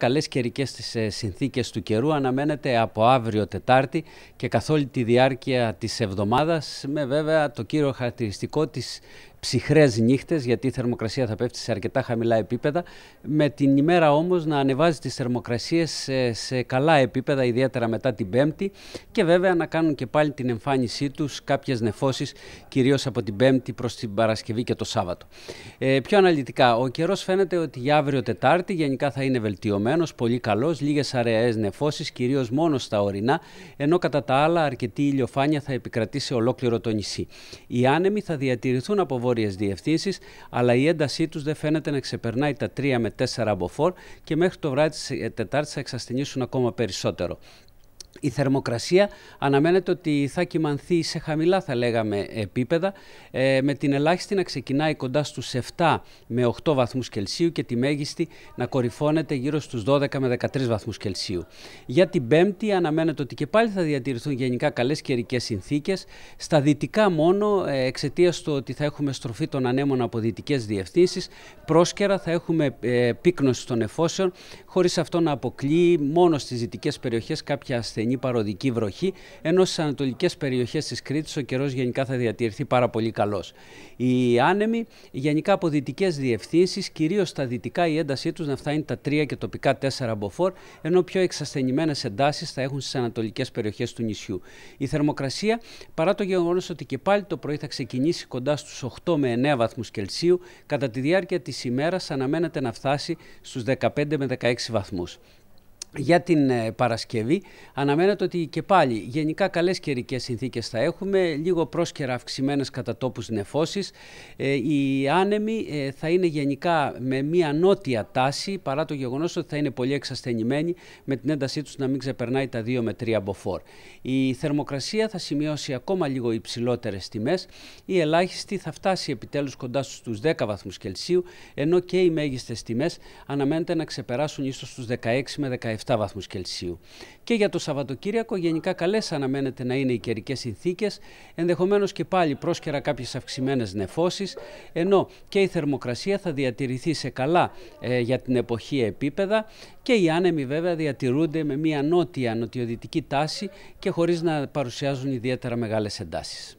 Καλές καιρικέ τις ε, συνθήκες του καιρού αναμένεται από αύριο Τετάρτη και καθ' όλη τη διάρκεια της εβδομάδας με βέβαια το κύριο χαρακτηριστικό της ψυχρές νύχτες, γιατί η θερμοκρασία θα πέφτει σε αρκετά χαμηλά επίπεδα. Με την ημέρα όμως να ανεβάζει τις θερμοκρασίες σε, καλά επίπεδα, ιδιαίτερα μετά την Πέμπτη. Και βέβαια να κάνουν και πάλι την εμφάνισή τους κάποιες νεφώσεις, κυρίως από την Πέμπτη προς την Παρασκευή και το Σάββατο. Ε, πιο αναλυτικά, ο καιρός φαίνεται ότι για αύριο Τετάρτη γενικά θα είναι βελτιωμένος, πολύ καλός, λίγες αραίε νεφώσεις, κυρίως μόνο στα ορεινά, ενώ κατά τα άλλα αρκετή ηλιοφάνεια θα επικρατήσει ολόκληρο το νησί. Οι άνεμοι θα διατηρηθούν από βόρειες διευθύνσεις, αλλά η έντασή τους δεν φαίνεται να ξεπερνάει τα 3 με 4 μποφόρ και μέχρι το βράδυ της Τετάρτης θα εξασθενήσουν ακόμα περισσότερο η θερμοκρασία αναμένεται ότι θα κοιμανθεί σε χαμηλά θα λέγαμε επίπεδα ε, με την ελάχιστη να ξεκινάει κοντά στους 7 με 8 βαθμούς Κελσίου και τη μέγιστη να κορυφώνεται γύρω στους 12 με 13 βαθμούς Κελσίου. Για την Πέμπτη αναμένεται ότι και πάλι θα διατηρηθούν γενικά καλές καιρικές συνθήκες στα δυτικά μόνο ε, εξαιτίας του ότι θα έχουμε στροφή των ανέμων από δυτικές διευθύνσεις πρόσκαιρα θα έχουμε ε, πύκνωση των εφόσεων χωρίς αυτό να αποκλεί μόνο στις δυτικές περιοχές κάποια ασθενή ή παροδική βροχή, ενώ στις ανατολικές περιοχές της Κρήτης ο καιρός γενικά θα διατηρηθεί πάρα πολύ καλός. Οι άνεμοι, γενικά από δυτικές διευθύνσεις, κυρίως στα δυτικά η παροδική βροχή, ενώ στι ανατολικέ περιοχέ τη Κρήτη ο καιρό γενικά θα διατηρηθεί πάρα πολύ καλό. Οι άνεμοι γενικά από δυτικέ διευθύνσει, κυρίω στα δυτικά η έντασή τους να φτάνει τα 3 και τοπικά 4 μποφόρ, ενώ πιο εξασθενημένες εντάσεις θα έχουν στις ανατολικές περιοχές του νησιού. Η θερμοκρασία, παρά το γεγονός ότι και πάλι το πρωί θα ξεκινήσει κοντά στους 8 με 9 βαθμούς Κελσίου, κατά τη διάρκεια της ημέρας αναμένεται να φτάσει στους 15 με 16 βαθμούς για την ε, Παρασκευή. Αναμένεται ότι και πάλι γενικά καλές καιρικές συνθήκες θα έχουμε, λίγο πρόσκαιρα αυξημένες κατά τόπους νεφώσεις. Ε, οι άνεμοι ε, θα είναι γενικά με μια νότια τάση, παρά το γεγονός ότι θα είναι πολύ εξασθενημένοι, με την έντασή τους να μην ξεπερνάει τα 2 με 3 μποφόρ. Η θερμοκρασία θα σημειώσει ακόμα λίγο υψηλότερες τιμές. Η ελάχιστη θα φτάσει επιτέλους κοντά στους 10 βαθμούς Κελσίου, ενώ και οι μέγιστες τιμές αναμένεται να ξεπεράσουν ίσως στου 16 με 17 17 βαθμούς Κελσίου. Και για το Σαββατοκύριακο γενικά καλές αναμένεται να είναι οι καιρικές συνθήκες, ενδεχομένως και πάλι πρόσκαιρα κάποιες αυξημένες νεφώσεις, ενώ και η θερμοκρασία θα διατηρηθεί σε καλά ε, για την εποχή επίπεδα και οι άνεμοι βέβαια διατηρούνται με μια νότια νοτιοδυτική τάση και χωρίς να παρουσιάζουν ιδιαίτερα μεγάλες εντάσεις.